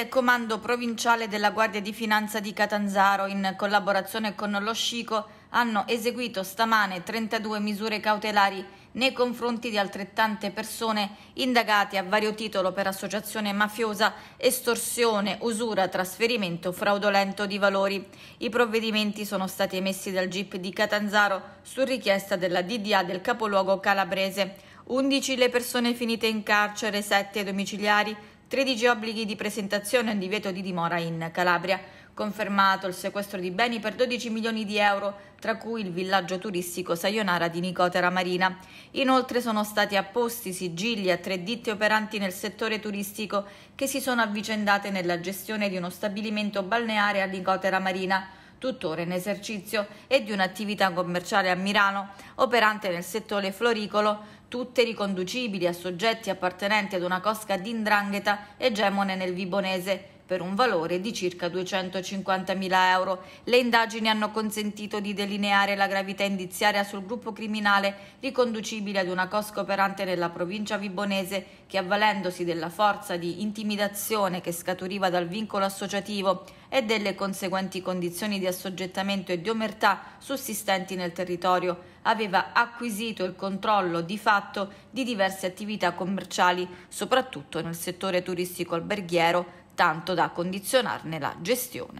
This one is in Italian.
Il comando provinciale della Guardia di Finanza di Catanzaro, in collaborazione con lo Scico, hanno eseguito stamane 32 misure cautelari nei confronti di altrettante persone indagate a vario titolo per associazione mafiosa, estorsione, usura, trasferimento fraudolento di valori. I provvedimenti sono stati emessi dal GIP di Catanzaro su richiesta della DDA del capoluogo calabrese. 11 le persone finite in carcere, 7 domiciliari, 13 obblighi di presentazione e un divieto di dimora in Calabria. Confermato il sequestro di beni per 12 milioni di euro, tra cui il villaggio turistico Saionara di Nicotera Marina. Inoltre sono stati apposti sigilli a tre ditte operanti nel settore turistico che si sono avvicendate nella gestione di uno stabilimento balneare a Nicotera Marina tuttora in esercizio, e di un'attività commerciale a Milano, operante nel settore floricolo, tutte riconducibili a soggetti appartenenti ad una cosca d'indrangheta egemone nel Vibonese, per un valore di circa 250.000 euro. Le indagini hanno consentito di delineare la gravità indiziaria sul gruppo criminale riconducibile ad una cosca operante nella provincia vibonese che avvalendosi della forza di intimidazione che scaturiva dal vincolo associativo e delle conseguenti condizioni di assoggettamento e di omertà sussistenti nel territorio, aveva acquisito il controllo di fatto di diverse attività commerciali, soprattutto nel settore turistico alberghiero, tanto da condizionarne la gestione.